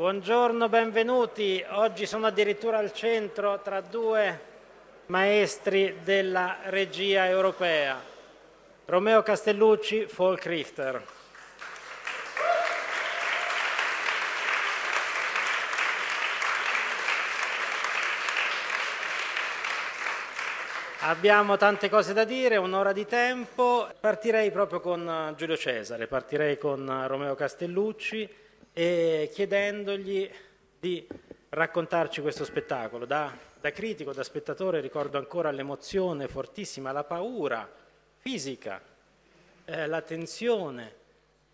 Buongiorno, benvenuti. Oggi sono addirittura al centro tra due maestri della regia europea, Romeo Castellucci, Folk Richter. Abbiamo tante cose da dire, un'ora di tempo. Partirei proprio con Giulio Cesare, partirei con Romeo Castellucci e chiedendogli di raccontarci questo spettacolo. Da, da critico, da spettatore ricordo ancora l'emozione fortissima, la paura fisica, eh, la tensione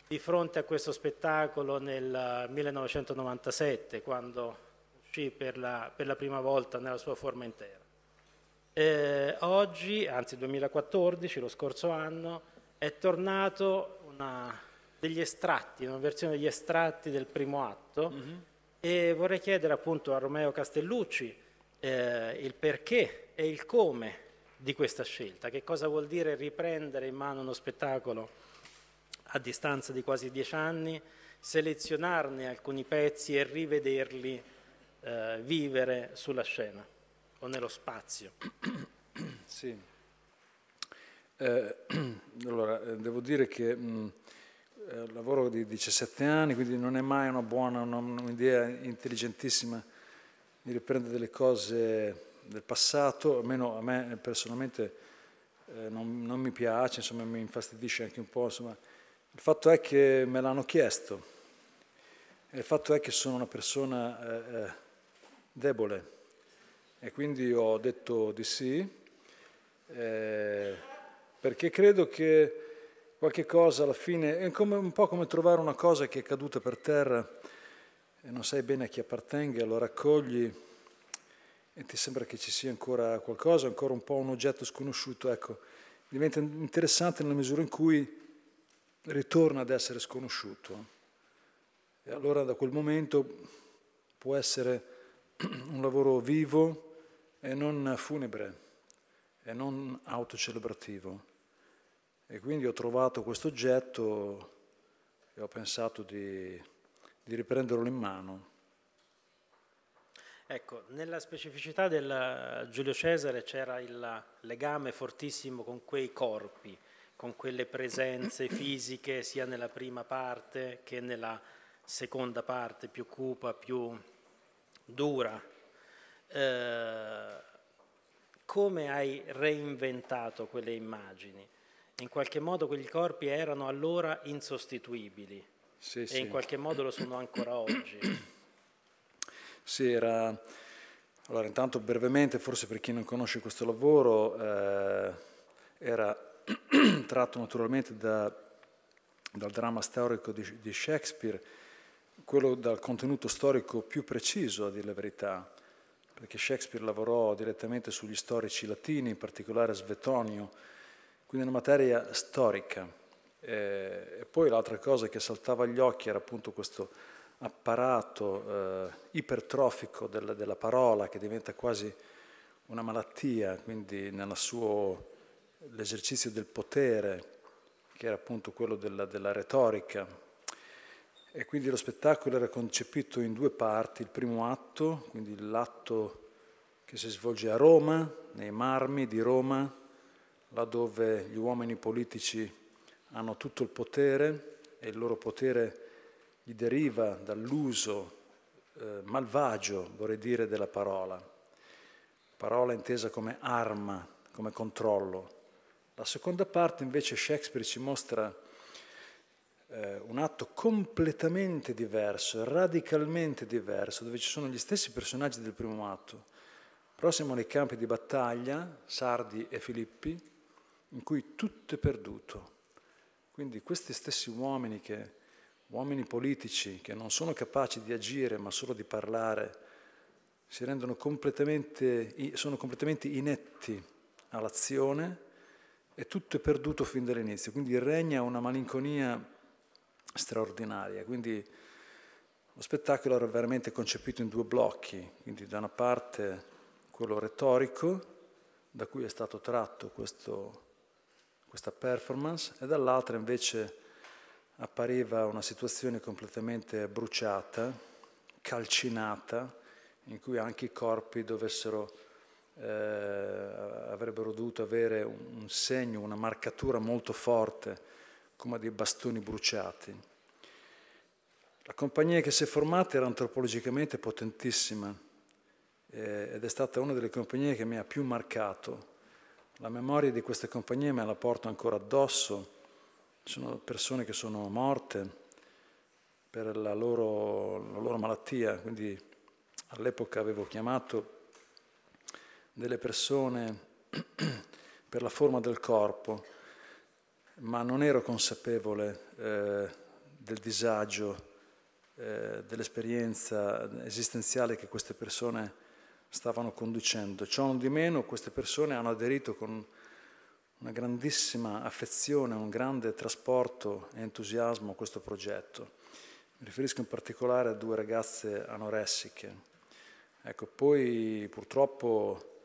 di fronte a questo spettacolo nel 1997 quando uscì per la, per la prima volta nella sua forma intera. Eh, oggi, anzi 2014, lo scorso anno, è tornato una degli estratti, una versione degli estratti del primo atto mm -hmm. e vorrei chiedere appunto a Romeo Castellucci eh, il perché e il come di questa scelta, che cosa vuol dire riprendere in mano uno spettacolo a distanza di quasi dieci anni, selezionarne alcuni pezzi e rivederli eh, vivere sulla scena o nello spazio. Sì. Eh, allora, eh, devo dire che mh, eh, lavoro di 17 anni, quindi non è mai una buona, un'idea intelligentissima di riprendere delle cose del passato, almeno a me personalmente eh, non, non, mi piace, insomma mi infastidisce anche un po', insomma. il fatto è che me l'hanno chiesto e il fatto è che sono una persona eh, eh debole e quindi ho detto di sì eh, perché credo che qualche cosa alla fine, è come, un po' come trovare una cosa che è caduta per terra e non sai bene a chi appartenga, lo raccogli e ti sembra che ci sia ancora qualcosa, ancora un po' un oggetto sconosciuto, ecco, diventa interessante nella misura in cui ritorna ad essere sconosciuto. E allora da quel momento può essere un lavoro vivo e non funebre e non autocelebrativo. E quindi ho trovato questo oggetto e ho pensato di, di riprenderlo in mano. Ecco, nella specificità del Giulio Cesare c'era il legame fortissimo con quei corpi, con quelle presenze fisiche sia nella prima parte che nella seconda parte più cupa, più dura. Eh, come hai reinventato quelle immagini? in qualche modo quei corpi erano allora insostituibili sì, e sì. in qualche modo lo sono ancora oggi. Sì, era... Allora, intanto brevemente, forse per chi non conosce questo lavoro, eh, era tratto naturalmente da, dal dramma storico di, di, Shakespeare, quello dal contenuto storico più preciso, a dire la verità, perché Shakespeare lavorò direttamente sugli storici latini, in particolare Svetonio, quindi una materia storica. Eh, e poi l'altra cosa che saltava agli occhi era appunto questo apparato eh, ipertrofico del, della parola che diventa quasi una malattia, quindi suo, l'esercizio del potere, che era appunto quello della, della retorica, e quindi lo spettacolo era concepito in due parti, il primo atto, quindi l'atto che si svolge a Roma, nei marmi di Roma, laddove gli uomini politici hanno tutto il potere e il loro potere gli deriva dall'uso eh, malvagio, vorrei dire, della parola. Parola intesa come arma, come controllo. La seconda parte invece Shakespeare ci mostra eh, un atto completamente diverso, radicalmente diverso, dove ci sono gli stessi personaggi del primo atto. Però siamo nei campi di battaglia, Sardi e Filippi, in cui tutto è perduto. Quindi questi stessi uomini, che, uomini politici, che non sono capaci di agire ma solo di parlare, si rendono completamente, sono completamente inetti all'azione e tutto è perduto fin dall'inizio. Quindi regna una malinconia straordinaria. Quindi lo spettacolo era veramente concepito in due blocchi, quindi da una parte quello retorico, da cui è stato tratto questo questa performance e dall'altra invece appariva una situazione completamente bruciata, calcinata, in cui anche i corpi dovessero, eh, avrebbero dovuto avere un segno, una marcatura molto forte, come dei bastoni bruciati. La compagnia che si è formata era antropologicamente potentissima eh, ed è stata una delle compagnie che mi ha più marcato la memoria di queste compagnie me la porto ancora addosso. Sono persone che sono morte per la loro, la loro malattia, quindi all'epoca avevo chiamato delle persone per la forma del corpo, ma non ero consapevole eh, del disagio, eh, dell'esperienza esistenziale che queste persone stavano conducendo. Ciò non di meno queste persone hanno aderito con una grandissima affezione, un grande trasporto e entusiasmo a questo progetto. Mi riferisco in particolare a due ragazze anoressiche. Ecco, poi purtroppo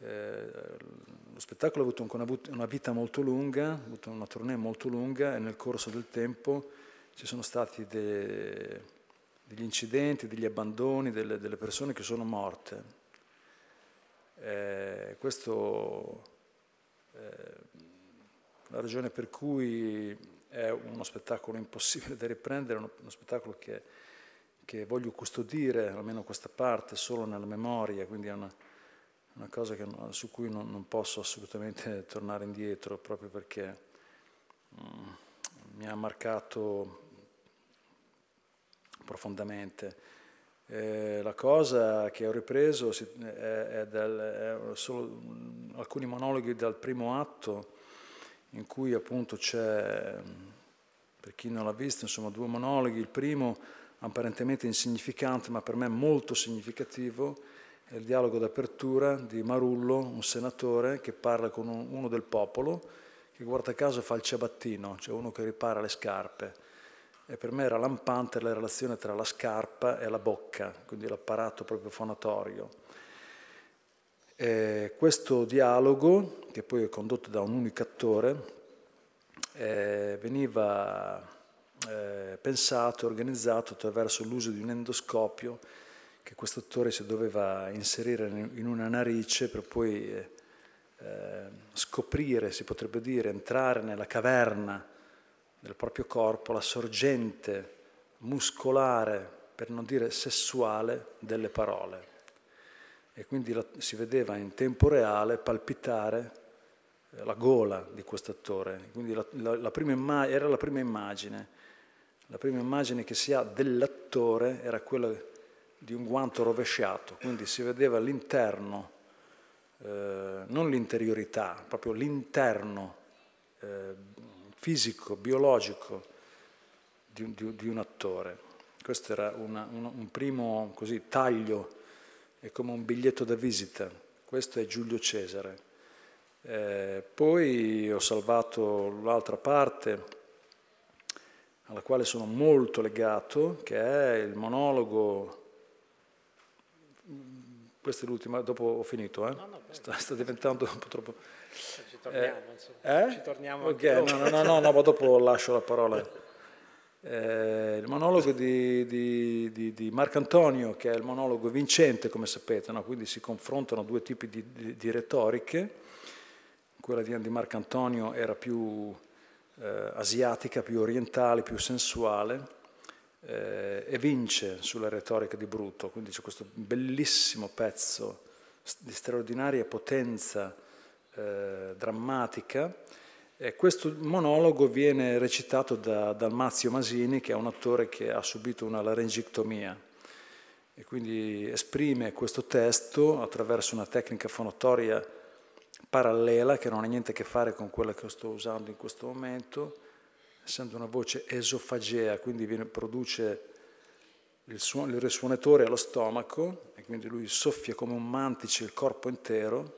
eh, lo spettacolo ha avuto una vita molto lunga, ha avuto una tournée molto lunga e nel corso del tempo ci sono stati dei degli incidenti, degli abbandoni, delle, delle persone che sono morte. Eh, questo è eh, la ragione per cui è uno spettacolo impossibile da riprendere, uno, uno spettacolo che, che, voglio custodire, almeno questa parte, solo nella memoria, quindi è una, una cosa che, su cui non, non, posso assolutamente tornare indietro, proprio perché mm, mi ha marcato profondamente. Eh, la cosa che ho ripreso si, è, è, del, è, solo alcuni monologhi dal primo atto in cui appunto c'è, per chi non l'ha visto, insomma due monologhi. Il primo apparentemente insignificante ma per me molto significativo è il dialogo d'apertura di Marullo, un senatore che parla con uno del popolo che guarda caso fa il ciabattino, cioè uno che ripara le scarpe e per me era lampante la relazione tra la scarpa e la bocca, quindi l'apparato proprio fonatorio. E questo dialogo, che poi è condotto da un unico attore, eh, veniva eh, pensato e organizzato attraverso l'uso di un endoscopio che questo attore si doveva inserire in una narice per poi eh, eh, scoprire, si potrebbe dire, entrare nella caverna del proprio corpo la sorgente muscolare, per non dire sessuale, delle parole. E quindi la, si vedeva in tempo reale palpitare eh, la gola di questo attore. Quindi la, la, la prima era la prima immagine. La prima immagine che si ha dell'attore era quella di un guanto rovesciato, quindi si vedeva l'interno, eh, non l'interiorità, proprio l'interno eh, fisico, biologico di, di, di un attore. Questo era una, un, un, primo così, taglio, è come un biglietto da visita. Questo è Giulio Cesare. Eh, poi ho salvato l'altra parte alla quale sono molto legato, che è il monologo Questo è l'ultimo, dopo ho finito, eh? no, no, sta, sta, diventando un po' troppo torniamo, eh? Ci eh? torniamo okay, no, no, no, no, ma dopo lascio la parola. Eh, il monologo di, di, di, di Marcantonio, che è il monologo vincente, come sapete, no? quindi si confrontano due tipi di, retoriche. Quella di Andy Marcantonio era più eh, asiatica, più orientale, più sensuale, eh, e vince sulla retorica di Bruto. Quindi c'è questo bellissimo pezzo di straordinaria potenza eh, drammatica. E questo monologo viene recitato da Dalmazio Masini, che è un attore che ha subito una laringictomia e quindi esprime questo testo attraverso una tecnica fonatoria parallela che non ha niente a che fare con quella che sto usando in questo momento, essendo una voce esofagea, quindi viene, produce il, suon, il risuonatore allo stomaco e quindi lui soffia come un mantice il corpo intero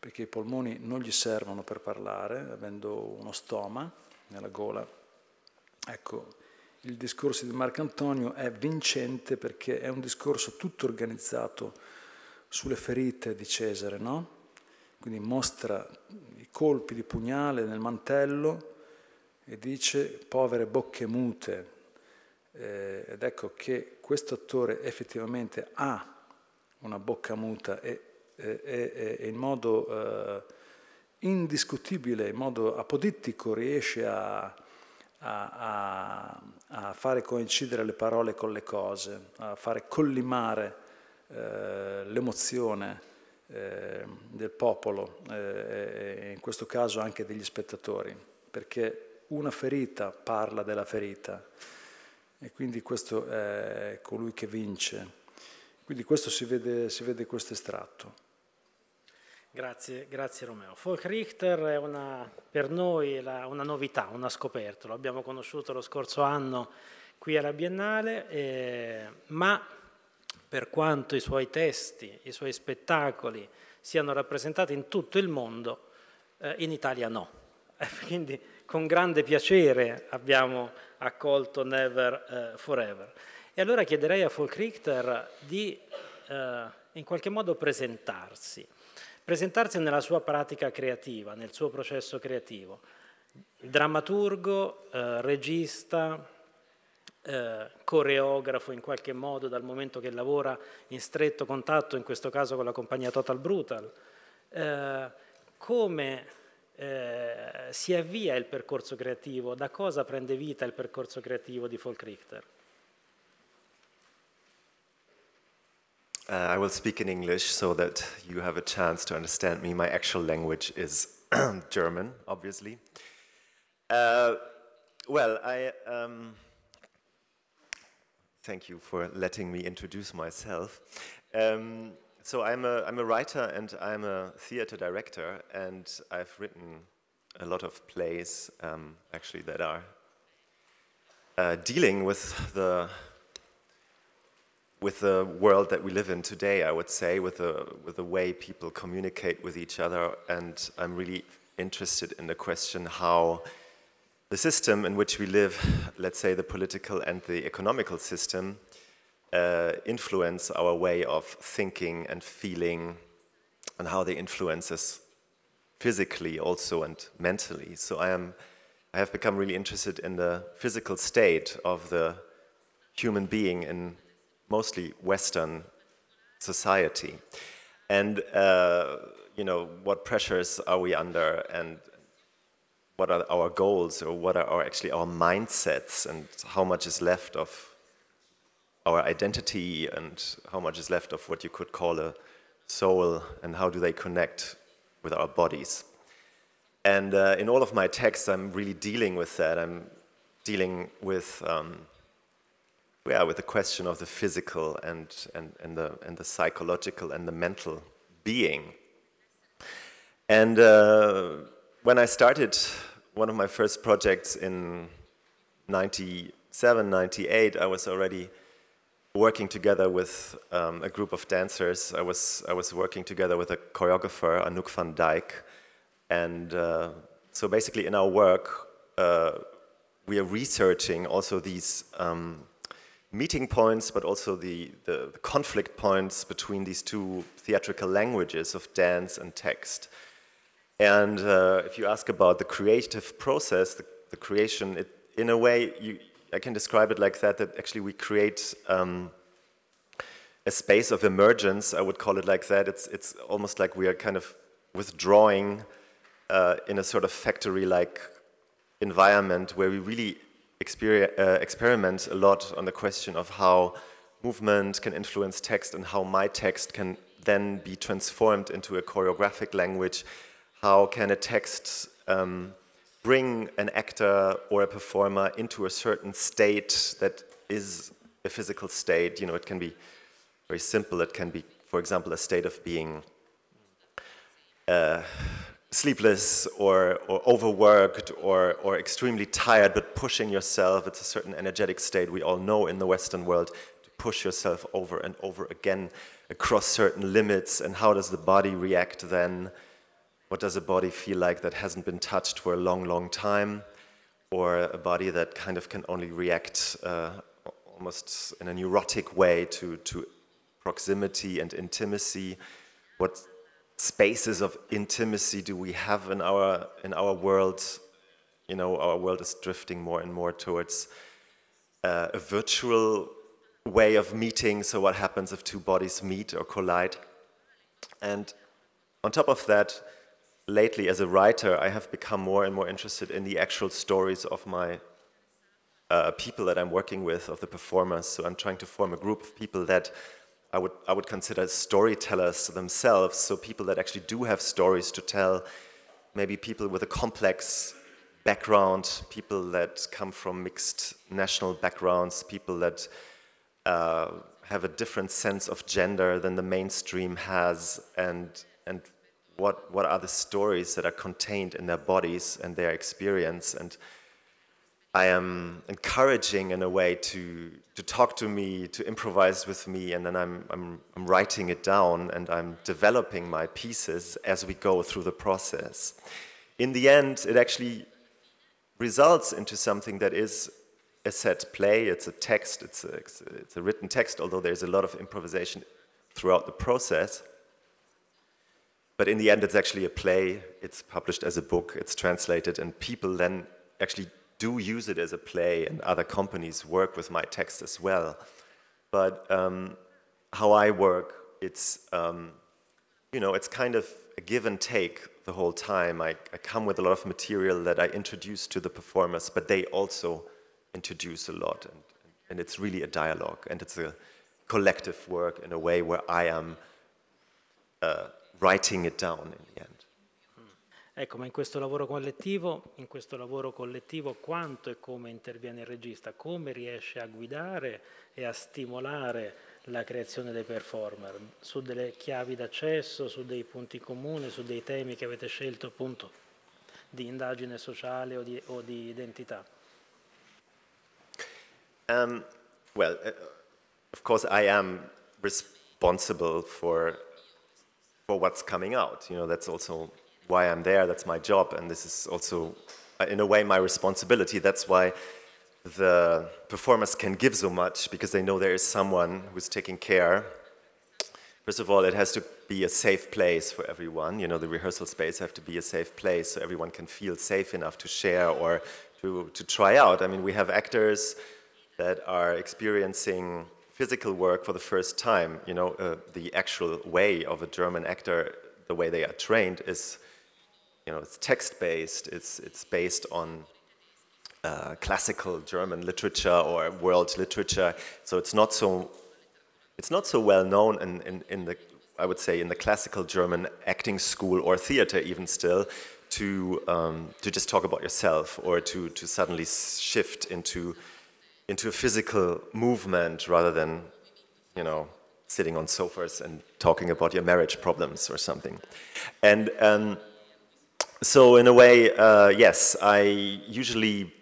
perché i polmoni non gli servono per parlare, avendo uno stoma nella gola. Ecco, il discorso di Marco Antonio è vincente perché è un discorso tutto organizzato sulle ferite di Cesare, no? Quindi mostra i colpi di pugnale nel mantello e dice povere bocche mute. Eh, ed ecco che questo attore effettivamente ha una bocca muta e e, e in modo eh, indiscutibile, in modo apodittico riesce a, a, a, fare coincidere le parole con le cose, a fare collimare eh, l'emozione eh, del popolo eh, e in questo caso anche degli spettatori, perché una ferita parla della ferita e quindi questo è colui che vince. Quindi questo si vede, si vede questo estratto. Grazie, grazie Romeo. Folk Richter è una, per noi la, una novità, una scoperta, lo abbiamo conosciuto lo scorso anno qui alla Biennale, eh, ma per quanto i suoi testi, i suoi spettacoli siano rappresentati in tutto il mondo, eh, in Italia no. Quindi con grande piacere abbiamo accolto Never eh, Forever. E allora chiederei a Folk Richter di eh, in qualche modo presentarsi presentarsi nella sua pratica creativa, nel suo processo creativo. Drammaturgo, eh, regista, eh, coreografo in qualche modo dal momento che lavora in stretto contatto, in questo caso con la compagnia Total Brutal, eh, come eh, si avvia il percorso creativo, da cosa prende vita il percorso creativo di Folk Richter? Uh, I will speak in English so that you have a chance to understand me. My actual language is German, obviously. Uh, well, I um, thank you for letting me introduce myself. Um, so I'm a, I'm a writer and I'm a theater director, and I've written a lot of plays um, actually that are uh, dealing with the with the world that we live in today, I would say, with the, with the way people communicate with each other. And I'm really interested in the question how the system in which we live, let's say the political and the economical system, uh, influence our way of thinking and feeling and how they influence us physically also and mentally. So I am, I have become really interested in the physical state of the human being in mostly Western society. And, uh, you know, what pressures are we under and what are our goals or what are our, actually our mindsets and how much is left of our identity and how much is left of what you could call a soul and how do they connect with our bodies. And uh, in all of my texts, I'm really dealing with that. I'm dealing with um, yeah, with the question of the physical and, and, and, the, and the psychological and the mental being. And uh, when I started one of my first projects in 97, 98, I was already working together with um, a group of dancers. I was, I was working together with a choreographer, Anouk van Dijk. And uh, so basically in our work, uh, we are researching also these um, meeting points, but also the, the, conflict points between these two theatrical languages of dance and text. And uh, if you ask about the creative process, the, the creation, it, in a way, you, I can describe it like that, that actually we create um, a space of emergence, I would call it like that. It's, it's almost like we are kind of withdrawing uh, in a sort of factory-like environment where we really uh, experiment a lot on the question of how movement can influence text and how my text can then be transformed into a choreographic language. How can a text um, bring an actor or a performer into a certain state that is a physical state? You know, it can be very simple. It can be, for example, a state of being. Uh, sleepless or, or overworked or, or extremely tired, but pushing yourself. It's a certain energetic state we all know in the Western world to push yourself over and over again across certain limits. And how does the body react then? What does a body feel like that hasn't been touched for a long, long time? Or a body that kind of can only react uh, almost in a neurotic way to, to proximity and intimacy? What spaces of intimacy do we have in our in our world? You know, our world is drifting more and more towards uh, a virtual way of meeting. So, what happens if two bodies meet or collide? And on top of that, lately as a writer, I have become more and more interested in the actual stories of my uh, people that I'm working with, of the performers. So, I'm trying to form a group of people that I would, I would consider storytellers themselves, so people that actually do have stories to tell, maybe people with a complex background, people that come from mixed national backgrounds, people that uh, have a different sense of gender than the mainstream has, and, and what, what are the stories that are contained in their bodies and their experience. And I am encouraging, in a way, to, to talk to me, to improvise with me, and then I'm, I'm, I'm writing it down and I'm developing my pieces as we go through the process. In the end, it actually results into something that is a set play, it's a text, it's a, it's a written text, although there's a lot of improvisation throughout the process. But in the end, it's actually a play, it's published as a book, it's translated, and people then actually do use it as a play, and other companies work with my text as well. But um, how I work, it's um, you know, it's kind of a give and take the whole time. I, I come with a lot of material that I introduce to the performers, but they also introduce a lot, and, and it's really a dialogue, and it's a collective work in a way where I am uh, writing it down in the end. Ecco, ma in questo lavoro collettivo, in questo lavoro collettivo quanto e come interviene il regista, come riesce a guidare e a stimolare la creazione dei performer su delle chiavi d'accesso, su dei punti comuni, su dei temi che avete scelto appunto di indagine sociale o di, o di identità? Um, well, uh, of course I am responsible for, for what's coming out, you know, that's also why I'm there, that's my job, and this is also, in a way, my responsibility. That's why the performers can give so much, because they know there is someone who's taking care. First of all, it has to be a safe place for everyone. You know, the rehearsal space have to be a safe place so everyone can feel safe enough to share or to, to try out. I mean, we have actors that are experiencing physical work for the first time. You know, uh, the actual way of a German actor, the way they are trained, is you know, it's text-based, it's, it's based on uh, classical German literature or world literature, so it's not so, it's not so well known in, in, in the, I would say, in the classical German acting school or theater even still, to, um, to just talk about yourself or to, to suddenly shift into, into a physical movement rather than, you know, sitting on sofas and talking about your marriage problems or something. And um, so in a way, uh, yes, I usually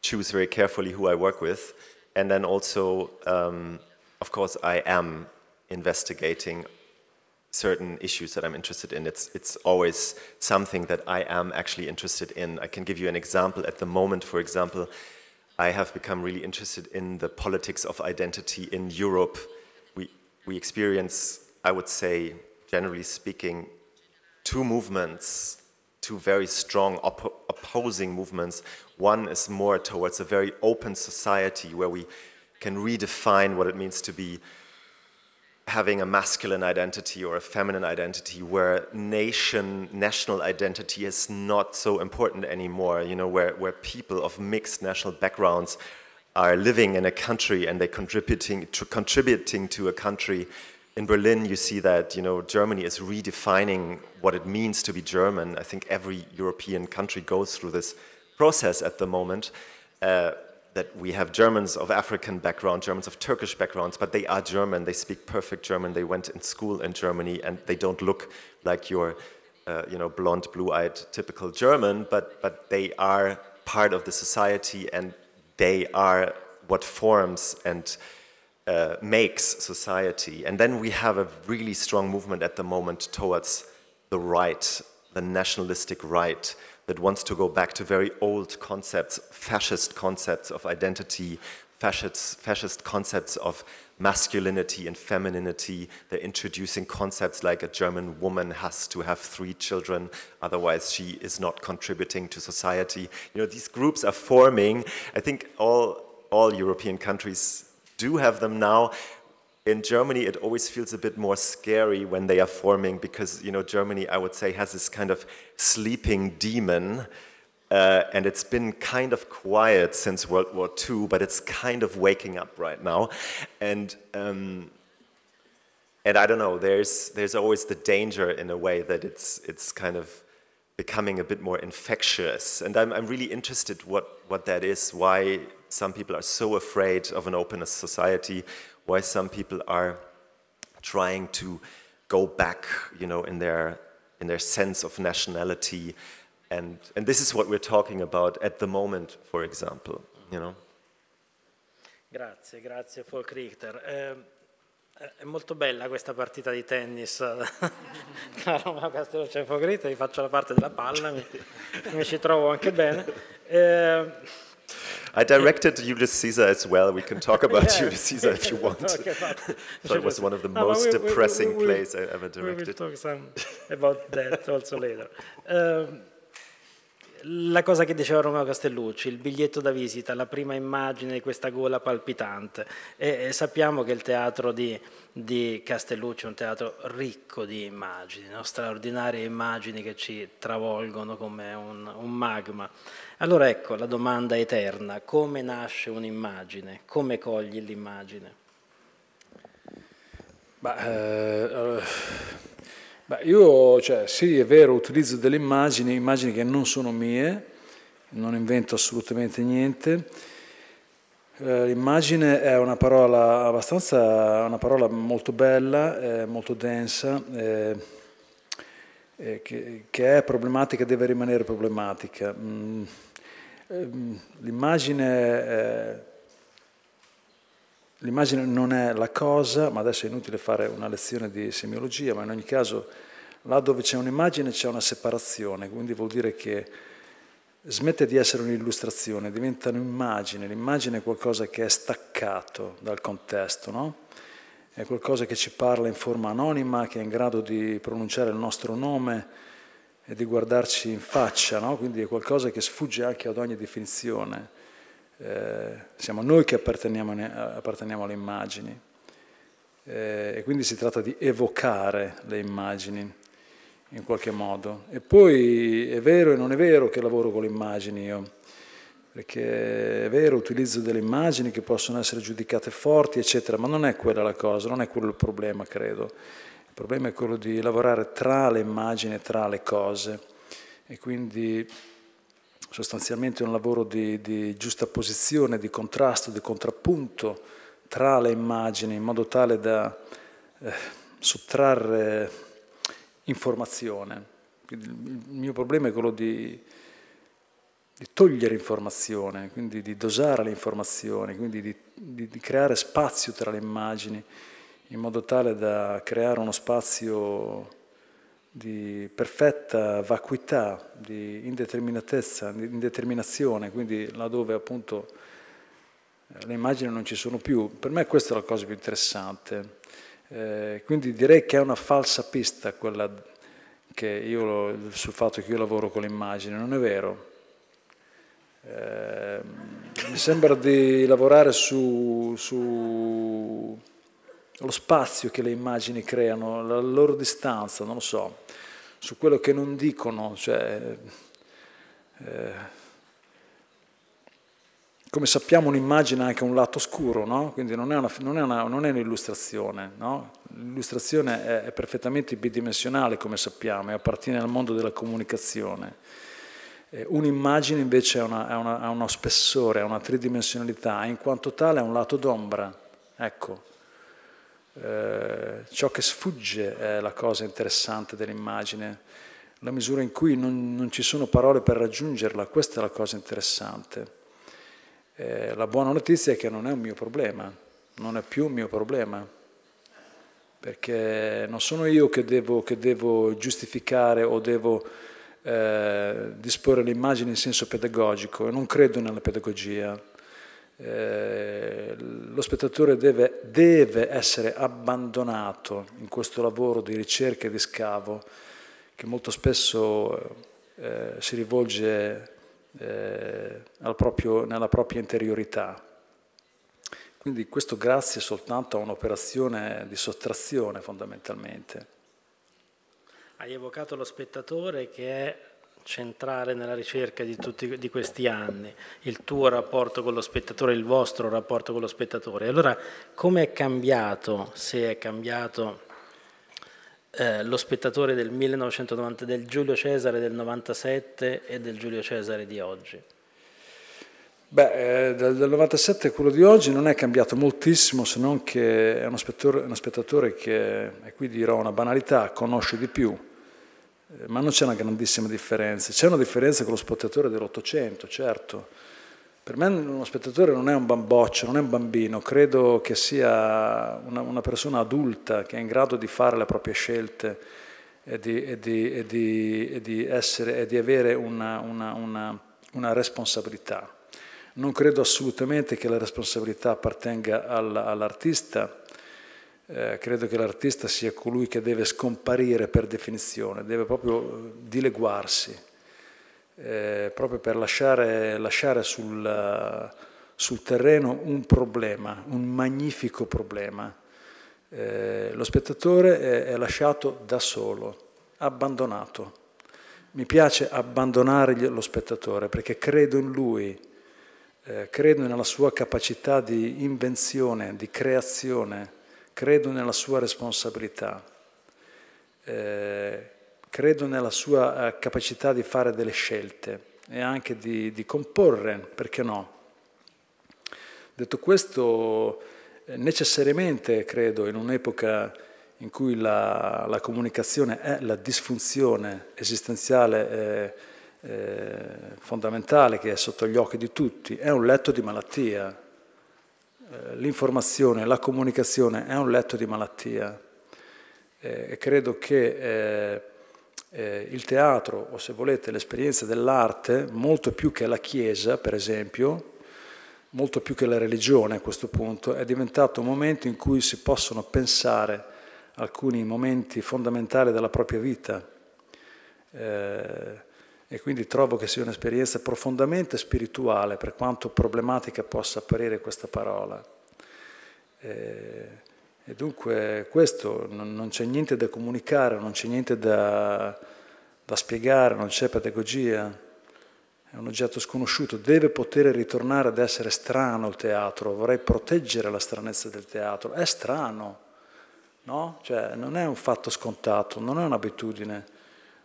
choose very carefully who I work with. And then also, um, of course, I am investigating certain issues that I'm interested in. It's, it's always something that I am actually interested in. I can give you an example. At the moment, for example, I have become really interested in the politics of identity in Europe. We, we experience, I would say, generally speaking, two movements two very strong op opposing movements. One is more towards a very open society where we can redefine what it means to be having a masculine identity or a feminine identity where nation national identity is not so important anymore you know where, where people of mixed national backgrounds are living in a country and they're contributing to contributing to a country in Berlin, you see that you know Germany is redefining what it means to be German. I think every European country goes through this process at the moment. Uh, that we have Germans of African background, Germans of Turkish backgrounds, but they are German. They speak perfect German. They went in school in Germany, and they don't look like your, uh, you know, blonde, blue-eyed, typical German. But but they are part of the society, and they are what forms and uh, makes society. And then we have a really strong movement at the moment towards the right, the nationalistic right, that wants to go back to very old concepts, fascist concepts of identity, fascist, fascist concepts of masculinity and femininity. They're introducing concepts like a German woman has to have three children, otherwise she is not contributing to society. You know, these groups are forming. I think all, all European countries do have them now. In Germany, it always feels a bit more scary when they are forming because, you know, Germany, I would say, has this kind of sleeping demon. Uh, and it's been kind of quiet since World War II, but it's kind of waking up right now. And um, and I don't know, there's there's always the danger in a way that it's it's kind of becoming a bit more infectious. And I'm I'm really interested what what that is, why some people are so afraid of an open society, why some people are trying to go back, you know, in their in their sense of nationality, and and this is what we're talking about at the moment, for example, you know. Grazie, grazie Folk Richter. Ehm, è molto bella questa partita di tennis tra eh, Roma Castello e Folk vi faccio la parte della palla, mi, mi ci trovo anche bene. Eh, I directed Julius Caesar as well. We can talk about yeah. Julius Caesar if you want. so it was one of the no, most we, depressing we, we, plays I ever directed. We will talk some about that also later. Um, la cosa che diceva Romeo Castellucci, il biglietto da visita, la prima immagine di questa gola palpitante. E, e sappiamo che il teatro di, di, Castellucci è un teatro ricco di immagini, no? straordinarie immagini che ci travolgono come un, un magma. Allora ecco la domanda eterna, come nasce un'immagine? Come cogli l'immagine? Beh, eh, allora Beh, io, cioè, sì, è vero, utilizzo delle immagini, immagini che non sono mie, non invento assolutamente niente. Eh, l'immagine è una parola abbastanza, una parola molto bella, eh, molto densa, eh, che, che, è problematica e deve rimanere problematica. Mm, ehm, l'immagine L'immagine non è la cosa, ma adesso è inutile fare una lezione di semiologia, ma in ogni caso là dove c'è un'immagine c'è una separazione, quindi vuol dire che smette di essere un'illustrazione, diventa un'immagine, l'immagine è qualcosa che è staccato dal contesto, no? è qualcosa che ci parla in forma anonima, che è in grado di pronunciare il nostro nome e di guardarci in faccia, no? quindi è qualcosa che sfugge anche ad ogni definizione eh, siamo noi che apparteniamo, apparteniamo alle immagini eh, e quindi si tratta di evocare le immagini in qualche modo. E poi è vero e non è vero che lavoro con le immagini io, perché è vero utilizzo delle immagini che possono essere giudicate forti, eccetera, ma non è quella la cosa, non è quello il problema, credo. Il problema è quello di lavorare tra le immagini, tra le cose e quindi sostanzialmente un lavoro di, di giusta posizione, di contrasto, di contrappunto tra le immagini in modo tale da eh, sottrarre informazione. Il, mio problema è quello di, di togliere informazione, quindi di dosare le informazioni, quindi di, di, di creare spazio tra le immagini in modo tale da creare uno spazio di perfetta vacuità, di indeterminatezza, di indeterminazione, quindi laddove appunto eh, le immagini non ci sono più. Per me questa è la cosa più interessante. Eh, quindi direi che è una falsa pista quella che io, sul fatto che io lavoro con le immagini, non è vero. Eh, mi sembra di lavorare su, su lo spazio che le immagini creano, la loro distanza, non lo so, su quello che non dicono, cioè, eh, come sappiamo un'immagine ha anche un lato scuro, no? quindi non è, una, non è, una, non è un'illustrazione, no? l'illustrazione è, è, perfettamente bidimensionale come sappiamo e appartiene al mondo della comunicazione. Eh, un'immagine invece ha, una, ha uno spessore, ha una tridimensionalità e in quanto tale ha un lato d'ombra, ecco, eh, ciò che sfugge è la cosa interessante dell'immagine, la misura in cui non, non, ci sono parole per raggiungerla, questa è la cosa interessante. Eh, la buona notizia è che non è un mio problema, non è più un mio problema, perché non sono io che devo, che devo giustificare o devo eh, disporre l'immagine in senso pedagogico, non credo nella pedagogia, eh, lo spettatore deve, deve, essere abbandonato in questo lavoro di ricerca e di scavo che molto spesso eh, eh si rivolge eh, proprio, nella propria interiorità. Quindi questo grazie soltanto a un'operazione di sottrazione fondamentalmente. Hai evocato lo spettatore che è centrale nella ricerca di tutti di questi anni, il tuo rapporto con lo spettatore, il vostro rapporto con lo spettatore. Allora, come è cambiato, se è cambiato, eh, lo spettatore del 1990, del Giulio Cesare del 97 e del Giulio Cesare di oggi? Beh, dal, dal 97 quello di oggi non è cambiato moltissimo, se non che è uno spettatore, uno spettatore che, e qui dirò una banalità, conosce di più eh, ma non c'è una grandissima differenza. C'è una differenza con lo spettatore dell'Ottocento, certo. Per me uno spettatore non è un bamboccio, non è un bambino, credo che sia una, una persona adulta che è in grado di fare le proprie scelte e di, e di, e di, e di essere, avere una, una, una, responsabilità. Non credo assolutamente che la responsabilità appartenga all'artista, eh, credo che l'artista sia colui che deve scomparire per definizione, deve proprio eh, dileguarsi, eh, proprio per lasciare, lasciare sul, eh, sul, terreno un problema, un magnifico problema. Eh, lo spettatore è, è lasciato da solo, abbandonato. Mi piace abbandonare lo spettatore perché credo in lui, eh, credo nella sua capacità di invenzione, di creazione credo nella sua responsabilità, eh, credo nella sua eh, capacità di fare delle scelte e anche di, di comporre, perché no? Detto questo, eh, necessariamente credo in un'epoca in cui la, la, comunicazione è la disfunzione esistenziale eh, eh, fondamentale che è sotto gli occhi di tutti, è un letto di malattia, eh, l'informazione, la comunicazione è un letto di malattia eh, e credo che eh, il teatro o se volete l'esperienza dell'arte, molto più che la Chiesa per esempio, molto più che la religione a questo punto, è diventato un momento in cui si possono pensare alcuni momenti fondamentali della propria vita. Eh, e quindi trovo che sia un'esperienza profondamente spirituale, per quanto problematica possa apparire questa parola. E, e dunque questo, non, non c'è niente da comunicare, non c'è niente da, da spiegare, non c'è pedagogia è un oggetto sconosciuto, deve poter ritornare ad essere strano il teatro, vorrei proteggere la stranezza del teatro, è strano, no? Cioè non è un fatto scontato, non è un'abitudine.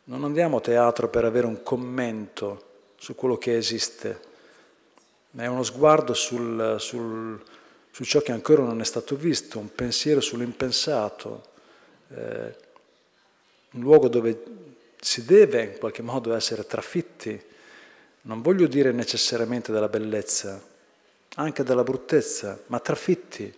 Non andiamo a teatro per avere un commento su quello che esiste, ma è uno sguardo sul, sul, su ciò che ancora non è stato visto, un pensiero sull'impensato, eh, un luogo dove si deve in qualche modo essere trafitti, non voglio dire necessariamente della bellezza, anche della bruttezza, ma trafitti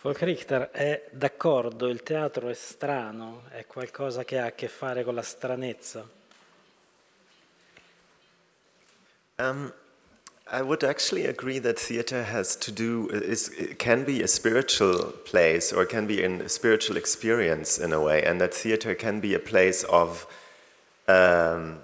Volker Richter è d'accordo, il teatro è strano, è qualcosa che ha a che fare con la stranezza. Um, I would actually agree that theater has to do is can be a spiritual place or can be a spiritual experience in a way, and that theater can be a place of um,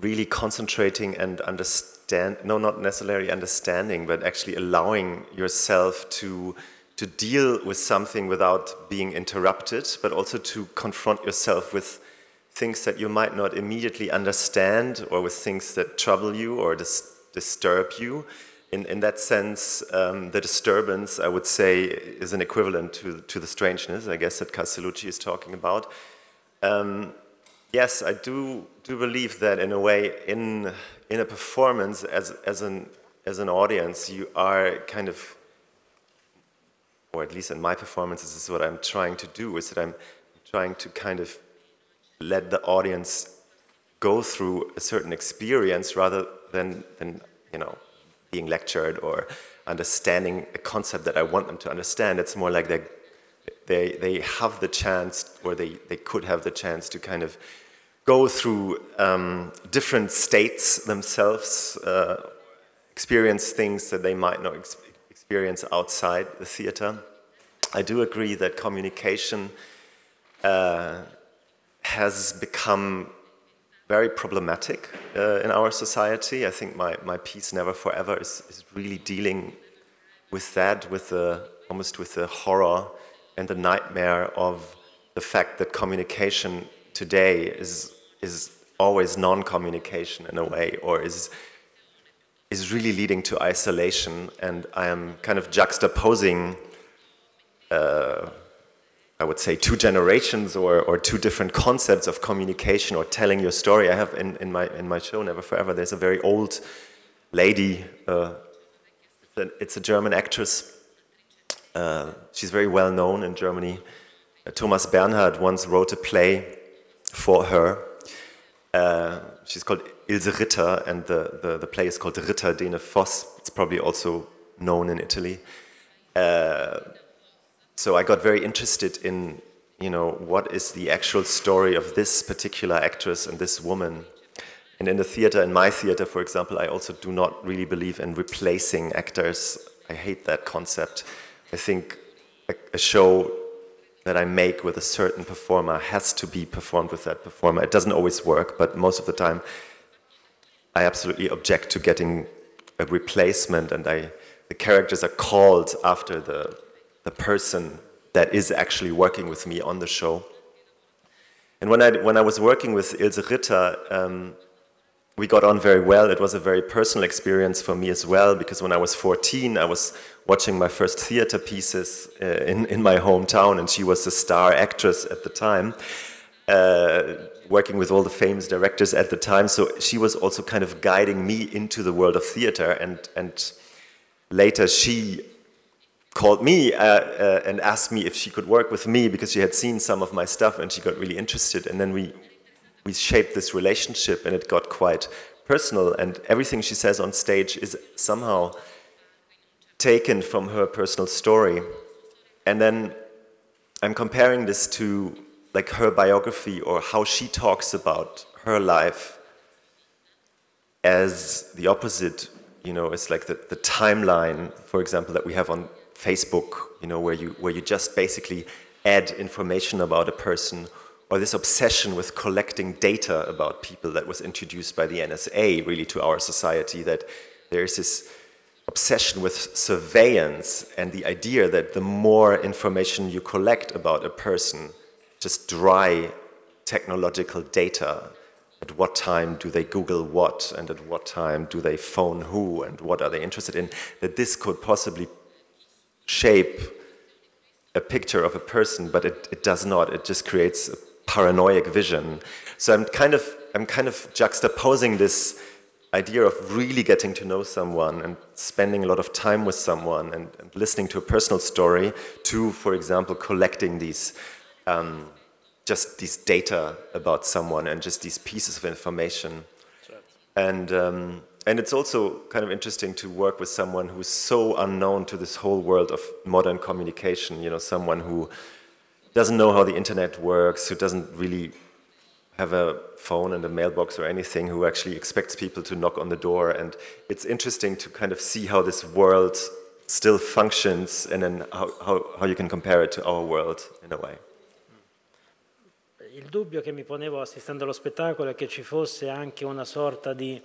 really concentrating and understand no, not necessarily understanding, but actually allowing yourself to. to deal with something without being interrupted, but also to confront yourself with things that you might not immediately understand or with things that trouble you or dis disturb you. In, in that sense, um, the disturbance, I would say, is an equivalent to, to the strangeness, I guess, that Castellucci is talking about. Um, yes, I do, do believe that in a way, in, in a performance, as, as, an, as an audience, you are kind of or at least in my performances, is what I'm trying to do, is that I'm trying to kind of let the audience go through a certain experience rather than, than you know, being lectured or understanding a concept that I want them to understand. It's more like they, they, they have the chance, or they, they could have the chance to kind of go through um, different states themselves, uh, experience things that they might not experience outside the theater. I do agree that communication uh, has become very problematic uh, in our society. I think my, my piece, Never Forever, is, is really dealing with that, with the, almost with the horror and the nightmare of the fact that communication today is, is always non-communication in a way, or is is really leading to isolation, and I am kind of juxtaposing, uh, I would say, two generations or, or two different concepts of communication or telling your story. I have in, in, my, in my show, Never Forever, there's a very old lady, uh, it's, a, German actress. Uh, she's very well known in Germany. Uh, Thomas Bernhard once wrote a play for her. Uh, she's called Ilse Ritter, and the, the, the play is called Ritter Dene Foss. It's probably also known in Italy. Uh, so I got very interested in, you know, what is the actual story of this particular actress and this woman. And in the theater, in my theater, for example, I also do not really believe in replacing actors. I hate that concept. I think a, a show that I make with a certain performer has to be performed with that performer. It doesn't always work, but most of the time I absolutely object to getting a replacement and I, the characters are called after the, the person that is actually working with me on the show. And when I, when I was working with Ilse Ritter, um, we got on very well. It was a very personal experience for me as well, because when I was 14, I was watching my first theater pieces uh, in, in my hometown, and she was a star actress at the time. Uh, working with all the famous directors at the time. So she was also kind of guiding me into the world of theater. And, and later she called me uh, uh, and asked me if she could work with me because she had seen some of my stuff and she got really interested. And then we, we shaped this relationship and it got quite personal. And everything she says on stage is somehow taken from her personal story. And then I'm comparing this to like her biography or how she talks about her life as the opposite, you know, it's like the, the timeline, for example, that we have on Facebook, you know, where you, where you just basically add information about a person or this obsession with collecting data about people that was introduced by the NSA really to our society that there is this obsession with surveillance and the idea that the more information you collect about a person, just dry technological data. At what time do they Google what, and at what time do they phone who, and what are they interested in? That this could possibly shape a picture of a person, but it, it does not. It just creates a paranoid vision. So I'm kind of I'm kind of juxtaposing this idea of really getting to know someone and spending a lot of time with someone and, and listening to a personal story to, for example, collecting these um, just these data about someone and just these pieces of information. And, um, and it's also kind of interesting to work with someone who's so unknown to this whole world of modern communication, you know, someone who doesn't know how the internet works, who doesn't really have a phone and a mailbox or anything who actually expects people to knock on the door. And it's interesting to kind of see how this world still functions and then how, how, how you can compare it to our world in a way. il dubbio che mi ponevo assistendo allo spettacolo è che ci fosse anche una sorta di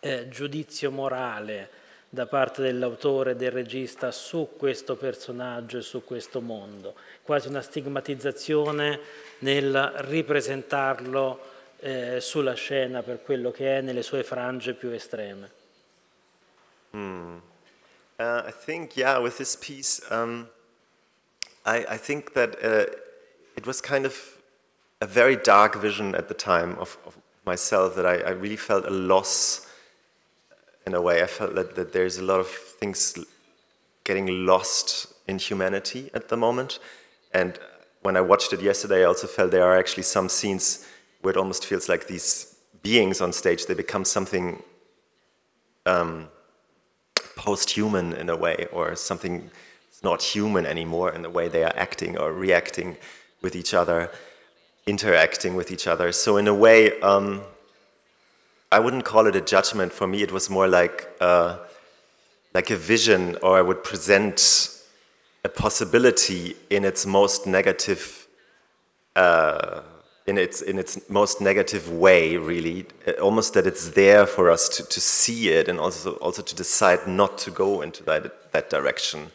eh, giudizio morale da parte dell'autore del regista su questo personaggio e su questo mondo, quasi una stigmatizzazione nel ripresentarlo eh, sulla scena per quello che è nelle sue frange più estreme. Mm. Uh, I think, yeah, with this piece, um, I, I think that uh, it was kind of a very dark vision at the time of, of myself that I, I, really felt a loss in a way. I felt that, that there's a lot of things getting lost in humanity at the moment. And when I watched it yesterday, I also felt there are actually some scenes where it almost feels like these beings on stage, they become something um, post-human in a way, or something not human anymore in the way they are acting or reacting with each other interacting with each other. So in a way, um, I wouldn't call it a judgment. For me, it was more like uh, like a vision, or I would present a possibility in its most negative. Uh, in its in its most negative way, really, almost that it's there for us to, to see it and also also to decide not to go into that that direction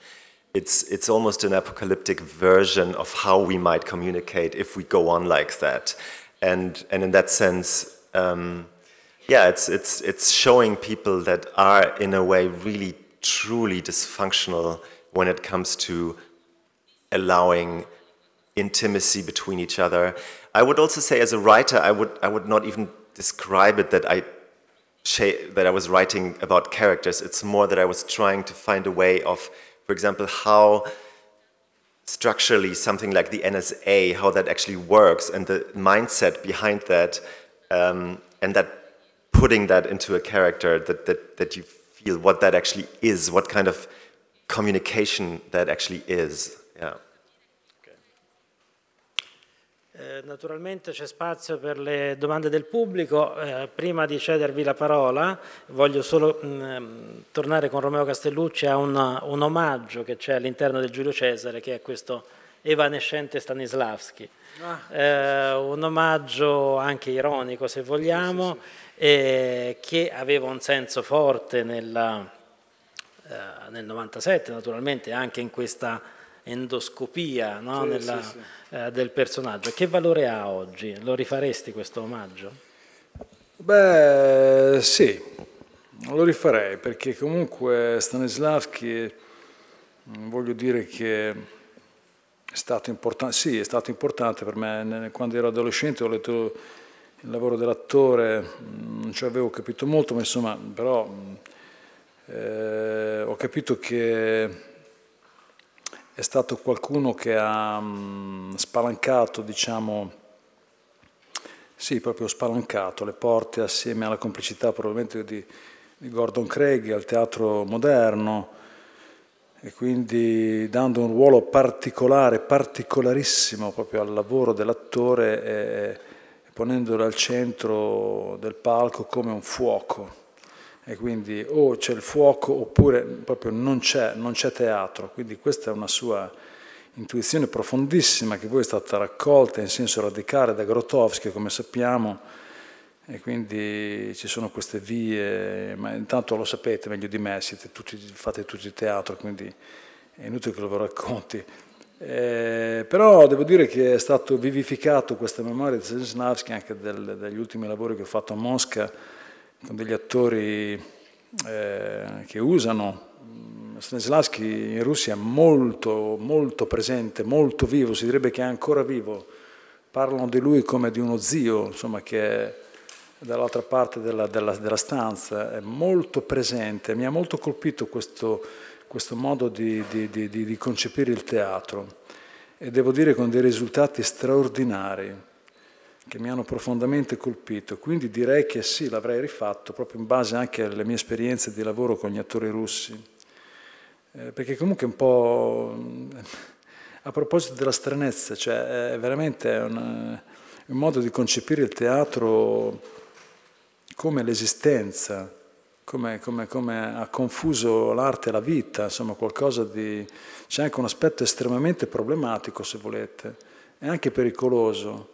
it's it's almost an apocalyptic version of how we might communicate if we go on like that, and and in that sense, um, yeah, it's it's it's showing people that are in a way really truly dysfunctional when it comes to allowing intimacy between each other. I would also say, as a writer, I would I would not even describe it that I that I was writing about characters. It's more that I was trying to find a way of for example, how structurally something like the NSA, how that actually works and the mindset behind that um, and that putting that into a character that, that, that you feel what that actually is, what kind of communication that actually is. Eh, naturalmente c'è spazio per le domande del pubblico. Eh, prima di cedervi la parola voglio solo mh, mm, ehm, tornare con Romeo Castellucci a un, un omaggio che c'è all'interno del Giulio Cesare che è questo evanescente Stanislavski. Ah, eh, un omaggio anche ironico se vogliamo, eh, che aveva un senso forte nella, eh, nel 97 naturalmente anche in questa endoscopia no? sì, Nella, sì, sì. Eh, del personaggio. Che valore ha oggi? Lo rifaresti questo omaggio? Beh, sì, lo rifarei perché comunque Stanislavski, mm, voglio dire che è stato importante, sì, è stato importante per me. Quando ero adolescente ho letto il lavoro dell'attore, mm, non ci avevo capito molto, ma insomma, però mm, eh, ho capito che è stato qualcuno che ha mm, spalancato, diciamo, sì, proprio spalancato le porte assieme alla complicità probabilmente di, di Gordon Craig al teatro moderno e quindi dando un ruolo particolare, particolarissimo proprio al lavoro dell'attore e, e ponendolo al centro del palco come un fuoco e quindi o c'è il fuoco oppure proprio non c'è, teatro, quindi questa è una sua intuizione profondissima che poi è stata raccolta in senso radicale da Grotowski, come sappiamo, e quindi ci sono queste vie, ma intanto lo sapete meglio di me, tutti, fate tutti teatro, quindi è inutile che lo racconti. Eh, però devo dire che è stato vivificato questa memoria di Stanislavski anche del, degli ultimi lavori che ho fatto a Mosca, con degli attori eh, che usano. Mm, Stanislavski in Russia è molto, molto presente, molto vivo, si direbbe che è ancora vivo. Parlano di lui come di uno zio, insomma, che è dall'altra parte della, della, della, stanza, è molto presente. Mi ha molto colpito questo, questo modo di, di, di, di concepire il teatro e devo dire con dei risultati straordinari che mi hanno profondamente colpito, quindi direi che sì, l'avrei rifatto proprio in base anche alle mie esperienze di lavoro con gli attori russi, eh, perché comunque un po' a proposito della stranezza, cioè è veramente un, un modo di concepire il teatro come l'esistenza, come, come, come, ha confuso l'arte e la vita, insomma qualcosa di... c'è anche un aspetto estremamente problematico se volete, e anche pericoloso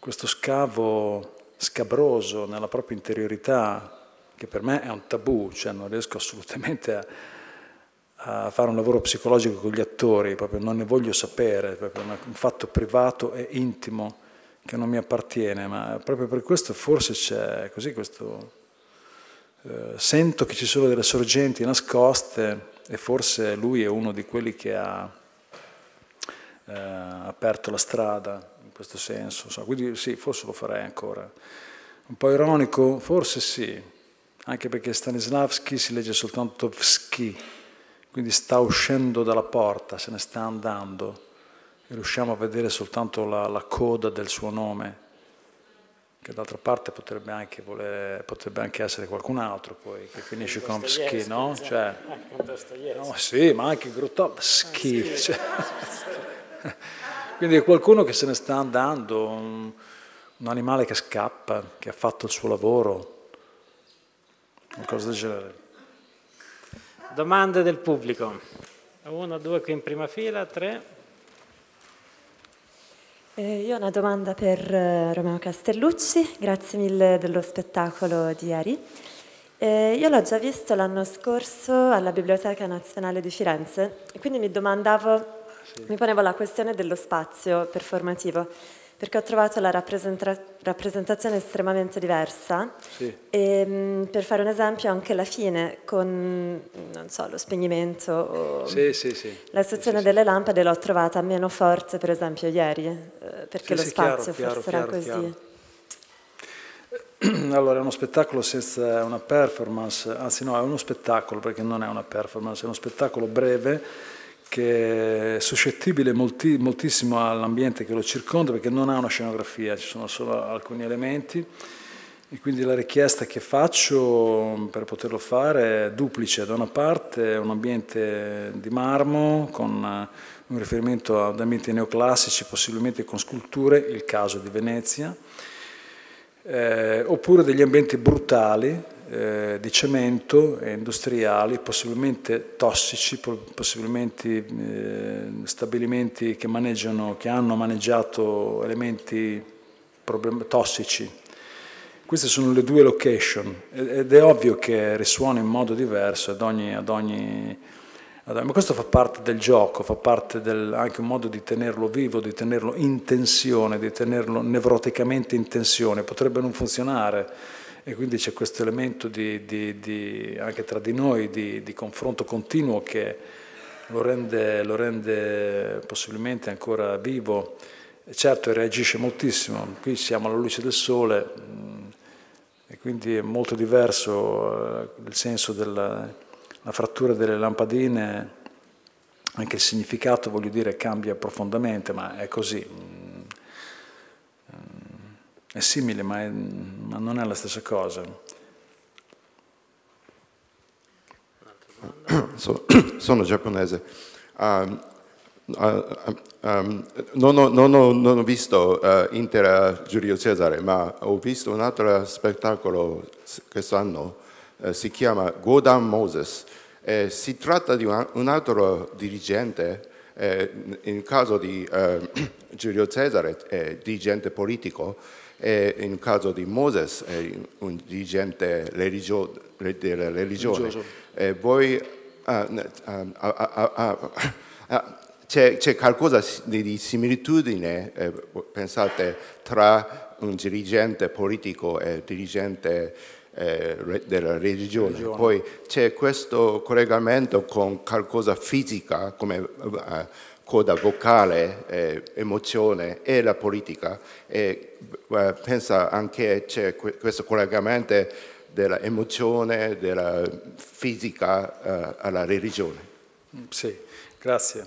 questo scavo scabroso nella propria interiorità, che per me è un tabù, cioè non riesco assolutamente a, a fare un lavoro psicologico con gli attori, proprio non ne voglio sapere, è un fatto privato e intimo che non mi appartiene, ma proprio per questo forse c'è così questo... Eh, sento che ci sono delle sorgenti nascoste e forse lui è uno di quelli che ha eh, aperto la strada questo senso. Insomma, quindi sì, forse lo farei ancora. Un po' ironico? Forse sì, anche perché Stanislavski si legge soltanto Vsky, quindi sta uscendo dalla porta, se ne sta andando e riusciamo a vedere soltanto la, la coda del suo nome che d'altra parte potrebbe anche, voler, potrebbe anche, essere qualcun altro poi che finisce con Pschi, no? Esatto. Cioè, no? Sì, ma anche Grotowski. Ah, sì. cioè. Quindi è qualcuno che se ne sta andando, un, un animale che scappa, che ha fatto il suo lavoro, qualcosa del genere. Domande del pubblico. Uno, due qui in prima fila, tre. Eh, io ho una domanda per eh, Romeo Castellucci, grazie mille dello spettacolo di ieri. Eh, io l'ho già visto l'anno scorso alla Biblioteca Nazionale di Firenze e quindi mi domandavo sì. Mi ponevo la questione dello spazio performativo, perché ho trovato la rappresentazione estremamente diversa sì. e ehm, per fare un esempio anche la fine con, so, lo spegnimento o sì, la sezione delle lampade l'ho trovata meno forte per esempio ieri, eh, perché lo spazio chiaro, forse chiaro, era chiaro, così. Allora, è uno spettacolo senza una performance, anzi no, è uno spettacolo perché non è una performance, è uno spettacolo breve che è suscettibile molti, moltissimo all'ambiente che lo circonda perché non ha una scenografia, ci sono solo alcuni elementi e quindi la richiesta che faccio per poterlo fare è duplice, da una parte un ambiente di marmo con eh, un riferimento ad ambienti neoclassici, possibilmente con sculture, il caso di Venezia, eh, oppure degli ambienti brutali, eh, di cemento industriali, possibilmente tossici, possibilmente eh, stabilimenti che, che, hanno maneggiato elementi tossici. Queste sono le due location ed è ovvio che risuona in modo diverso ad ogni, ad ogni, ad ogni ma questo fa parte del gioco, fa parte del, anche un modo di tenerlo vivo, di tenerlo in tensione, di tenerlo nevroticamente in tensione, potrebbe non funzionare e quindi c'è questo elemento di, di, di, anche tra di noi di, confronto continuo che lo rende, lo rende possibilmente ancora vivo. Certo reagisce moltissimo, qui siamo alla luce del sole mm, e quindi è molto diverso eh, il senso della frattura delle lampadine, anche il significato voglio dire cambia profondamente, ma è così, è simile, ma, è, ma non è la stessa cosa. So, sono giapponese. Um, uh, um, non, ho, non, ho, non, ho, visto uh, eh, intera Giulio Cesare, ma ho visto un altro spettacolo quest'anno, uh, eh, si chiama Godan Moses. Eh, si tratta di un, un altro dirigente, eh, in caso di eh, Giulio Cesare, eh, dirigente politico, e in caso di Moses, un dirigente religio, della religione, voi, ah ah ah, ah, ah, ah, c'è, qualcosa di similitudine, eh, pensate, tra un dirigente politico e un dirigente eh, della religione. religione. Poi c'è questo collegamento con qualcosa fisica come uh, coda vocale, eh, emozione e la politica. E eh, pensa anche c'è questo collegamento dell'emozione, della fisica eh, alla religione. Sì, grazie.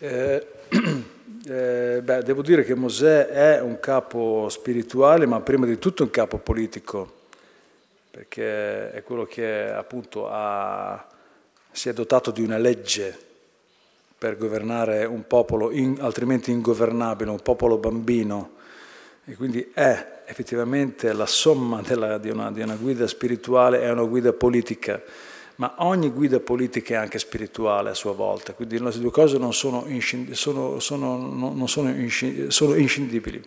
Eh, eh, beh, devo dire che Mosè è un capo spirituale, ma prima di tutto un capo politico, perché è quello che appunto ha, si è dotato di una legge per governare un popolo in, altrimenti ingovernabile, un popolo bambino. E quindi è effettivamente la somma della, di, una, di, una, guida spirituale e una guida politica, ma ogni guida politica è anche spirituale a sua volta, quindi le due cose non sono, inscindibili. Sono, sono, non sono inscindibili.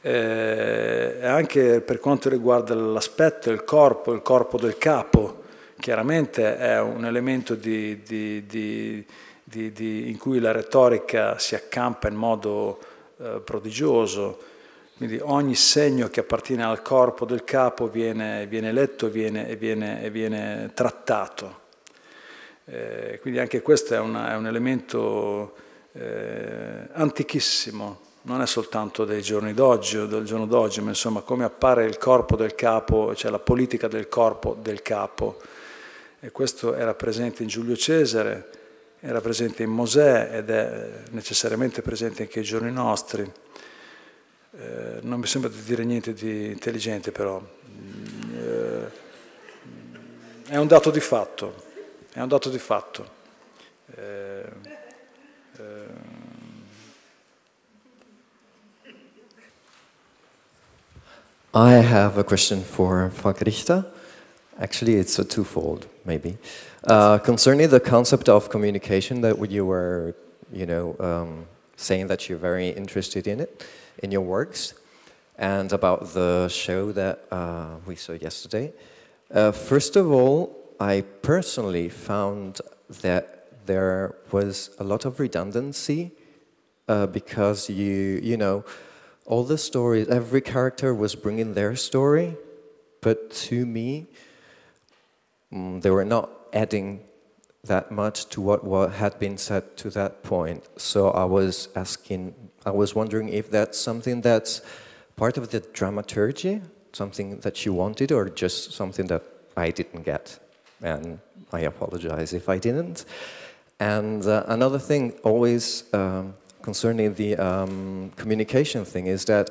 Eh, anche per quanto riguarda l'aspetto, il corpo, il corpo del capo, chiaramente è un elemento di, di, di di, di, in cui la retorica si accampa in modo eh, prodigioso, quindi ogni segno che appartiene al corpo del capo viene, viene letto viene, e viene, viene, trattato. Eh, quindi anche questo è, una, è un elemento eh, antichissimo, non è soltanto dei giorni d'oggi o del giorno d'oggi, ma insomma come appare il corpo del capo, cioè la politica del corpo del capo. E questo era presente in Giulio Cesare, era presente in Mosè ed è necessariamente presente anche ai giorni nostri. Eh, non mi sembra di dire niente di intelligente però. Mm, eh, è un dato di fatto, è un dato di fatto. Eh, eh I have a question for Frank Richter. Actually, it's a twofold, maybe. Uh, concerning the concept of communication that you were, you know, um, saying that you're very interested in it, in your works, and about the show that uh, we saw yesterday. Uh, first of all, I personally found that there was a lot of redundancy uh, because you, you know, all the stories, every character was bringing their story, but to me, mm, they were not adding that much to what, what had been said to that point. So I was asking, I was wondering if that's something that's part of the dramaturgy, something that you wanted, or just something that I didn't get. And I apologize if I didn't. And uh, another thing, always um, concerning the um, communication thing, is that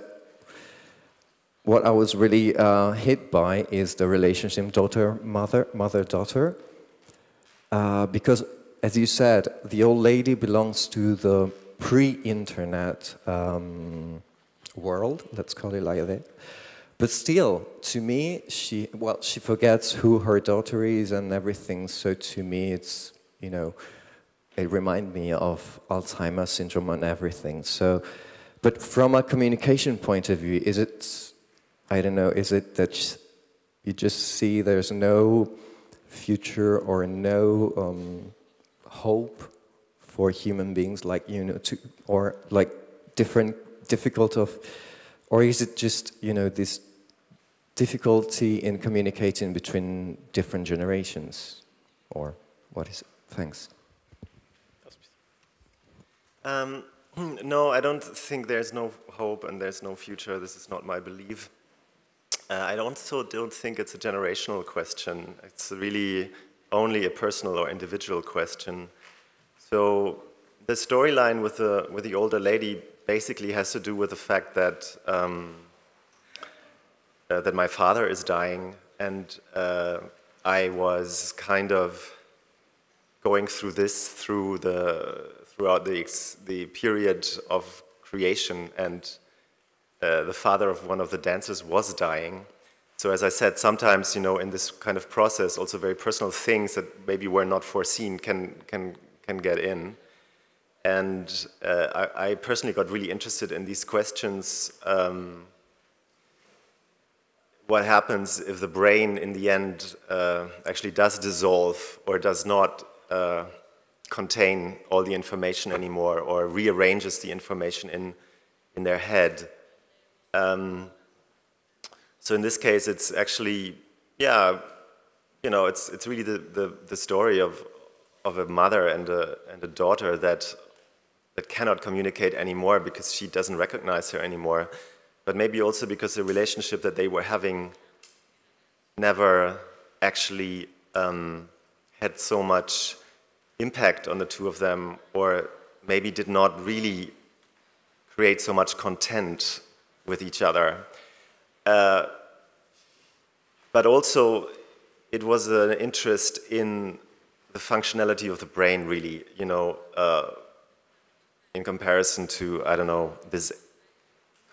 what I was really uh, hit by is the relationship daughter mother mother daughter uh, because, as you said, the old lady belongs to the pre-internet um, world, let's call it like that. But still, to me, she well, she forgets who her daughter is and everything. So to me, it's you know, it reminds me of Alzheimer's syndrome and everything. So, but from a communication point of view, is it? I don't know. Is it that you just see there's no future or no um, hope for human beings, like you know, to, or like different difficult of, or is it just you know this difficulty in communicating between different generations, or what is it? Thanks. Um, no, I don't think there's no hope and there's no future. This is not my belief. Uh, I also don't think it's a generational question. It's really only a personal or individual question. So the storyline with the with the older lady basically has to do with the fact that um, uh, that my father is dying, and uh, I was kind of going through this through the throughout the the period of creation and uh, the father of one of the dancers was dying. So as I said, sometimes, you know, in this kind of process, also very personal things that maybe were not foreseen can, can, can get in. And uh, I, I, personally got really interested in these questions. Um, what happens if the brain in the end uh, actually does dissolve or does not uh, contain all the information anymore or rearranges the information in, in their head? Um, so in this case, it's actually, yeah, you know, it's, it's really the, the, the story of, of a mother and a, and a daughter that, that cannot communicate anymore because she doesn't recognize her anymore. But maybe also because the relationship that they were having never actually um, had so much impact on the two of them, or maybe did not really create so much content with each other. Uh, but also, it was an interest in the functionality of the brain, really, you know, uh, in comparison to, I don't know, this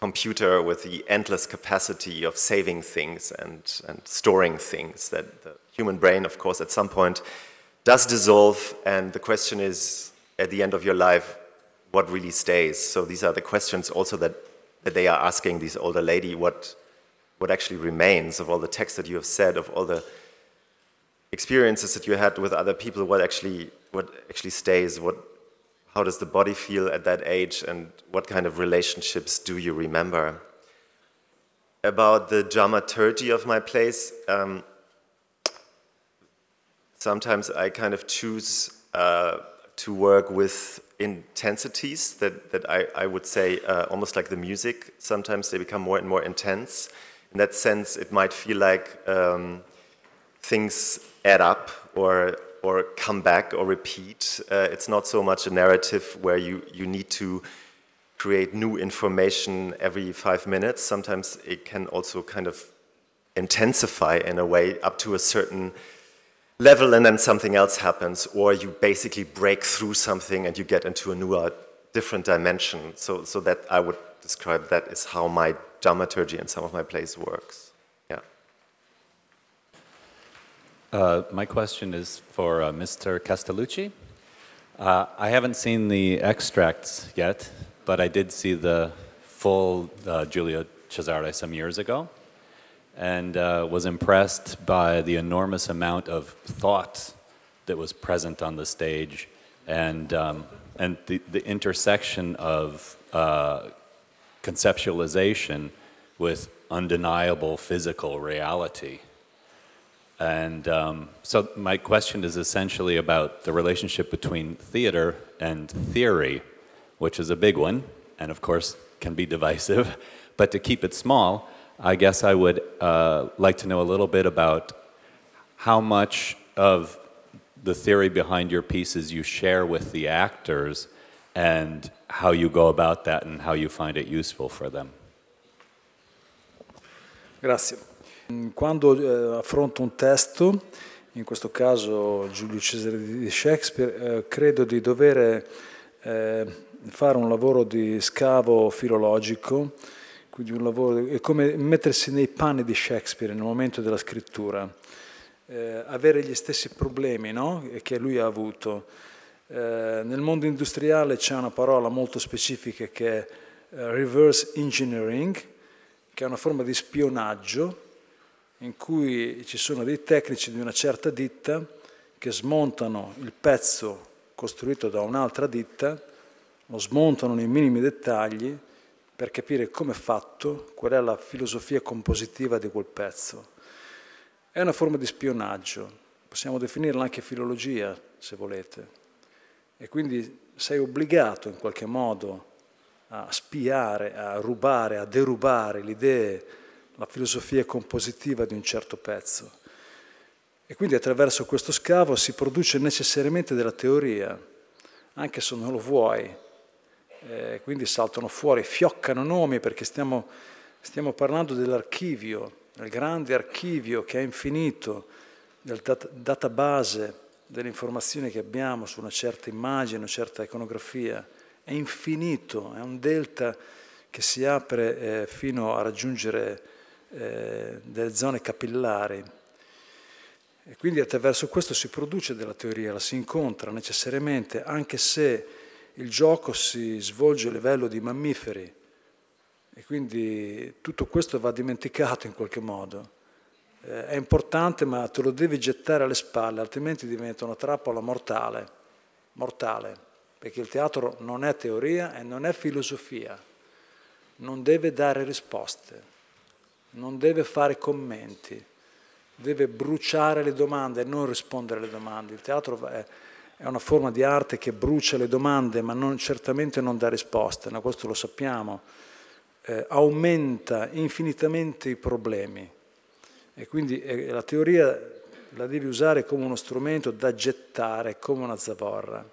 computer with the endless capacity of saving things and, and storing things that the human brain, of course, at some point does dissolve. And the question is, at the end of your life, what really stays? So these are the questions also that that they are asking this older lady what, what actually remains of all the text that you have said, of all the experiences that you had with other people, what actually, what actually stays, what, how does the body feel at that age, and what kind of relationships do you remember? About the dramaturgy of my place, um, sometimes I kind of choose uh, to work with intensities that, that I, I would say uh, almost like the music, sometimes they become more and more intense. In that sense, it might feel like um, things add up or, or come back or repeat. Uh, it's not so much a narrative where you, you need to create new information every five minutes. Sometimes it can also kind of intensify in a way up to a certain level and then something else happens, or you basically break through something and you get into a new, uh, different dimension. So, so that I would describe that is how my dramaturgy in some of my plays works. Yeah. Uh, my question is for uh, Mr. Castellucci. Uh, I haven't seen the extracts yet, but I did see the full uh, Giulio Cesare some years ago and uh, was impressed by the enormous amount of thought that was present on the stage and, um, and the, the intersection of uh, conceptualization with undeniable physical reality. And um, so my question is essentially about the relationship between theater and theory, which is a big one, and of course can be divisive. But to keep it small, I guess I would uh, like to know a little bit about how much of the theory behind your pieces you share with the actors and how you go about that and how you find it useful for them. Grazie. Quando eh, affronto un testo, in questo caso Giulio Cesare di Shakespeare, eh, credo di dover eh, fare un lavoro di scavo filologico quindi un lavoro, è come mettersi nei panni di Shakespeare nel momento della scrittura, eh, avere gli stessi problemi no? che lui ha avuto. Eh, nel mondo industriale c'è una parola molto specifica che è eh, reverse engineering, che è una forma di spionaggio in cui ci sono dei tecnici di una certa ditta che smontano il pezzo costruito da un'altra ditta, lo smontano nei minimi dettagli per capire come è fatto, qual è la filosofia compositiva di quel pezzo. È una forma di spionaggio, possiamo definirla anche filologia, se volete. E quindi sei obbligato in qualche modo a spiare, a rubare, a derubare le idee, la filosofia compositiva di un certo pezzo. E quindi attraverso questo scavo si produce necessariamente della teoria, anche se non lo vuoi, eh, quindi saltano fuori, fioccano nomi perché stiamo, stiamo parlando dell'archivio, del grande archivio che è infinito, del dat database delle informazioni che abbiamo su una certa immagine, una certa iconografia, è infinito, è un delta che si apre eh, fino a raggiungere eh, delle zone capillari. E quindi attraverso questo si produce della teoria, la si incontra necessariamente, anche se il gioco si svolge a livello di mammiferi e quindi tutto questo va dimenticato in qualche modo. Eh, è importante ma te lo devi gettare alle spalle, altrimenti diventa una trappola mortale, mortale, perché il teatro non è teoria e non è filosofia, non deve dare risposte, non deve fare commenti, deve bruciare le domande e non rispondere alle domande. Il teatro è è una forma di arte che brucia le domande ma non, certamente non dà risposte, no? questo lo sappiamo, eh, aumenta infinitamente i problemi e quindi eh, la teoria la devi usare come uno strumento da gettare, come una zavorra.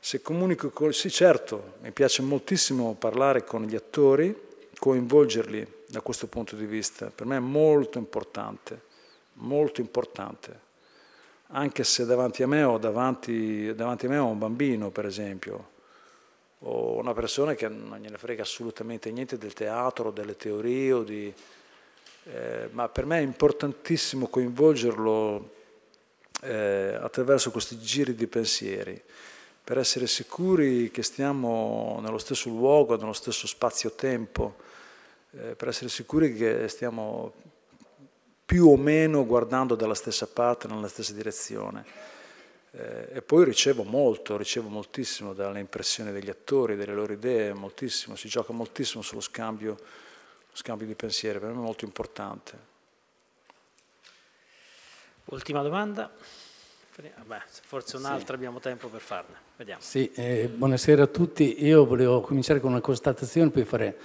Se comunico con... Sì, certo, mi piace moltissimo parlare con gli attori, coinvolgerli da questo punto di vista, per me è molto importante, molto importante anche se davanti a me ho, davanti, davanti a me ho un bambino, per esempio, o una persona che non gliene frega assolutamente niente del teatro, delle teorie, di, eh, ma per me è importantissimo coinvolgerlo eh, attraverso questi giri di pensieri, per essere sicuri che stiamo nello stesso luogo, nello stesso spazio-tempo, eh, per essere sicuri che stiamo più o meno guardando dalla stessa parte, nella stessa direzione. Eh, e poi ricevo molto, ricevo moltissimo dalle impressioni degli attori, delle loro idee, moltissimo, si gioca moltissimo sullo scambio, scambio di pensieri, per me è molto importante. Ultima domanda. Beh, forse un'altra sì. abbiamo tempo per farla, Vediamo. Sì, eh, buonasera a tutti. Io volevo cominciare con una constatazione, poi fare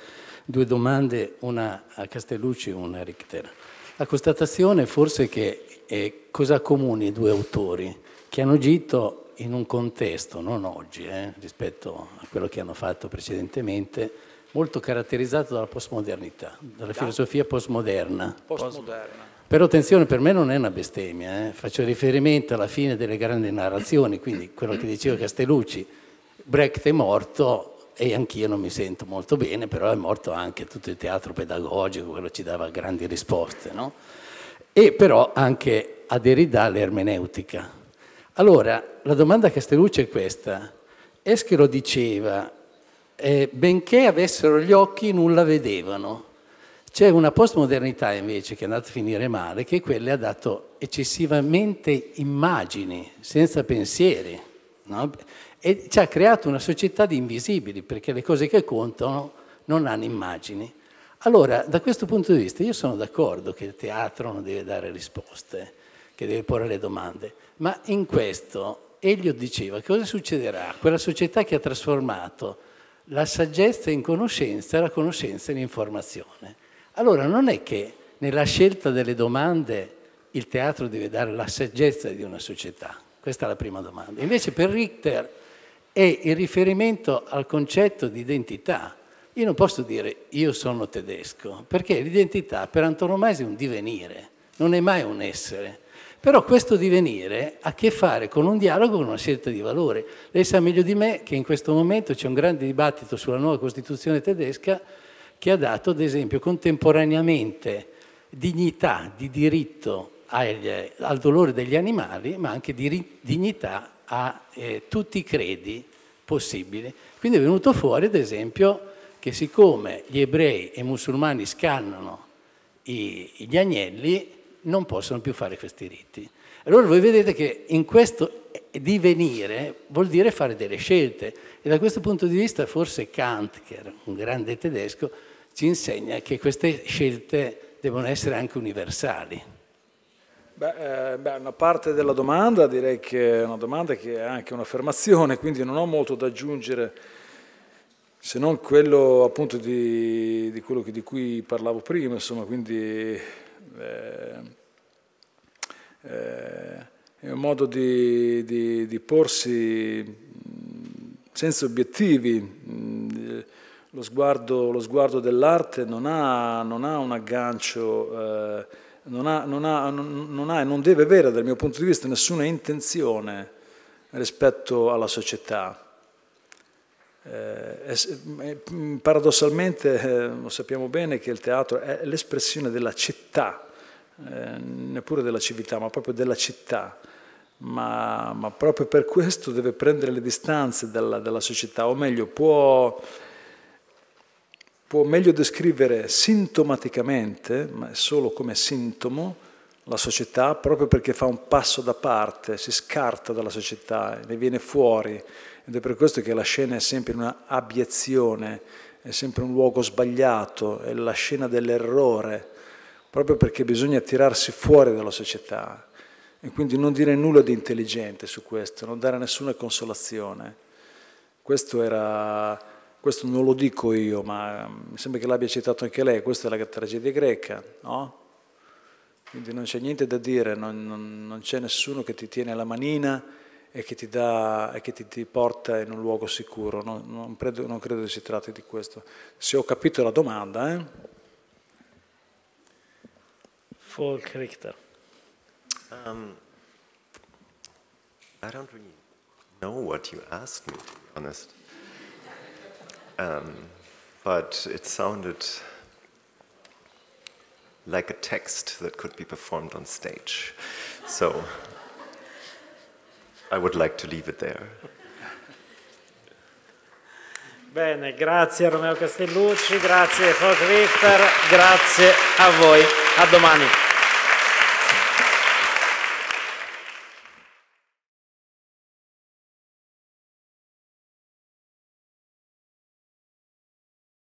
due domande, una a Castellucci e una a Richter. La constatazione forse che è eh, cosa comune i due autori, che hanno agito in un contesto, non oggi, eh, rispetto a quello che hanno fatto precedentemente, molto caratterizzato dalla postmodernità, dalla da. filosofia postmoderna. Postmoderna. Però attenzione, per me non è una bestemmia, eh. faccio riferimento alla fine delle grandi narrazioni, quindi quello che diceva Castellucci, Brecht è morto, e anch'io non mi sento molto bene, però è morto anche tutto il teatro pedagogico, quello ci dava grandi risposte, no? E però anche a Derrida l'ermeneutica. Allora, la domanda a Castellucci è questa. Eschilo diceva, eh, benché avessero gli occhi nulla vedevano. C'è una postmodernità invece che è andata a finire male, che quelle ha dato eccessivamente immagini, senza pensieri. No? e ci ha creato una società di invisibili, perché le cose che contano non hanno immagini. Allora, da questo punto di vista, io sono d'accordo che il teatro non deve dare risposte, che deve porre le domande, ma in questo Elio diceva cosa succederà? a Quella società che ha trasformato la saggezza in conoscenza e la conoscenza in informazione. Allora, non è che nella scelta delle domande il teatro deve dare la saggezza di una società, questa è la prima domanda. Invece per Richter è il riferimento al concetto di identità. Io non posso dire io sono tedesco, perché l'identità per antonomasia è un divenire, non è mai un essere. Però questo divenire ha a che fare con un dialogo, con una scelta di valore. Lei sa meglio di me che in questo momento c'è un grande dibattito sulla nuova Costituzione tedesca che ha dato, ad esempio, contemporaneamente dignità di diritto al dolore degli animali, ma anche di dignità a eh, tutti i credi possibili. Quindi è venuto fuori, ad esempio, che siccome gli ebrei e i musulmani scannano i, gli agnelli, non possono più fare questi riti. Allora voi vedete che in questo divenire vuol dire fare delle scelte e da questo punto di vista forse Kant, che era un grande tedesco, ci insegna che queste scelte devono essere anche universali. Beh, eh, beh, una parte della domanda direi che è una domanda che è anche un'affermazione, quindi non ho molto da aggiungere se non quello appunto di, di quello che, di cui parlavo prima, insomma, quindi eh, eh, è un modo di, di, di porsi senza obiettivi. lo sguardo, lo sguardo dell'arte non ha, non ha, un aggancio eh, non ha, non, ha, non ha, e non deve avere dal mio punto di vista nessuna intenzione rispetto alla società. Eh, mm, paradossalmente eh, lo sappiamo bene che il teatro è l'espressione della città, eh, neppure della civiltà, ma proprio della città. Ma, ma proprio per questo deve prendere le distanze dalla, dalla società, o meglio, può può meglio descrivere sintomaticamente, ma solo come sintomo, la società proprio perché fa un passo da parte, si scarta dalla società, ne viene fuori. Ed è per questo che la scena è sempre una abiezione, è sempre un luogo sbagliato, è la scena dell'errore, proprio perché bisogna tirarsi fuori dalla società. E quindi non dire nulla di intelligente su questo, non dare nessuna consolazione. Questo era questo non lo dico io, ma mm, mi sembra che l'abbia citato anche lei, questa è la tragedia greca, no? Quindi non c'è niente da dire, non, non, non c'è nessuno che ti tiene la manina e che ti, dà, e che ti, ti porta in un luogo sicuro, non, non, credo, non credo si tratti di questo. Se ho capito la domanda... Eh? Folk Richter. Um, I don't really know what you asked me, to be honest. Um, but it sounded like a text that could be performed on stage. So I would like to leave it there. Bene, grazie Romeo Castellucci, grazie Folk Richter, grazie a voi. A domani.